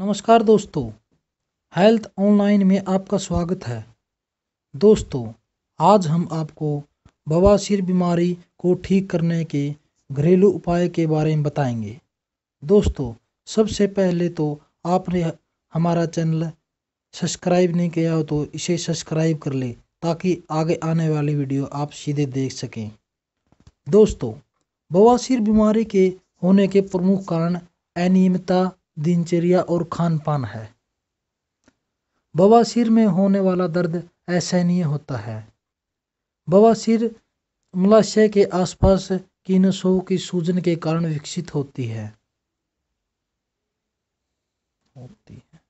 नमस्कार दोस्तों health online में आपका स्वागत है दोस्तों आज हम आपको बवासीर बीमारी को ठीक करने के घरेलू उपाय के बारे में बताएंगे दोस्तों सबसे पहले तो आपने हमारा चैनल सब्सक्राइब नहीं किया हो तो इसे सब्सक्राइब कर ले ताकि आगे आने वाली वीडियो आप सीधे देख सकें दोस्तों बवासीर बीमारी के होने के प्रमुख कारण अनियमितता दिनचर्या और खान पान है बवासीर में होने वाला दर्द असहनीय होता है बवासीर मलाशय के आसपास की नसों की सूजन के कारण विकसित होती है होती है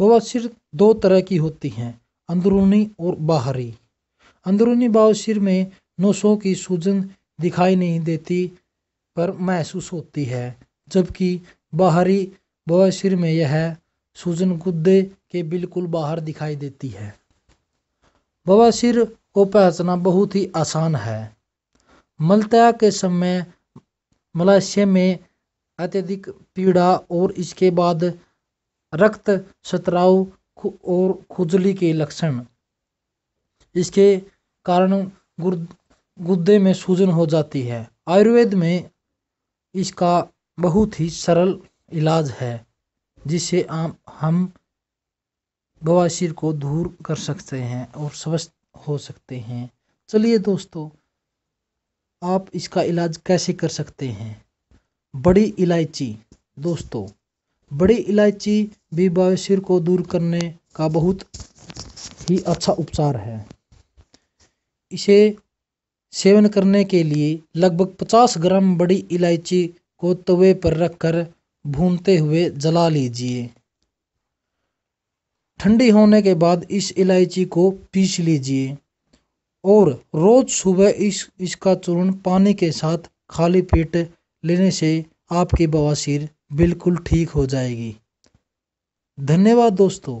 बवासीर दो तरह की होती हैं अंदरूनी और बाहरी अंदरूनी बवासीर में नसों की सूजन दिखाई नहीं देती पर महसूस होती है जबकि बाहरी बवासीर में यह सूजन गुद्दे के बिल्कुल बाहर दिखाई देती है बवासीर को पहचना बहुत ही आसान है मलतया के समय मलाशय में अत्यधिक पीड़ा और इसके बाद रक्त सतराव और खुजली के लक्षण इसके कारण गुर्द गुद्दे में सूजन हो जाती है आयुर्वेद में इसका बहुत ही सरल इलाज है जिससे आम हम बवासीर को दूर कर सकते हैं और स्वस्थ हो सकते हैं चलिए दोस्तों आप इसका इलाज कैसे कर सकते हैं बड़ी इलायची दोस्तों बड़ी इलायची भी बवासीर को दूर करने का बहुत ही अच्छा उपचार है इसे सेवन करने के लिए लगभग 50 ग्राम बड़ी इलायची को तवे पर रखकर भूनते हुए जला लीजिए ठंडी होने के बाद इस इलायची को पीस लीजिए और रोज़ सुबह इस इसका चूर्ण पानी के साथ खाली पेट लेने से आपकी बवासीर बिल्कुल ठीक हो जाएगी धन्यवाद दोस्तों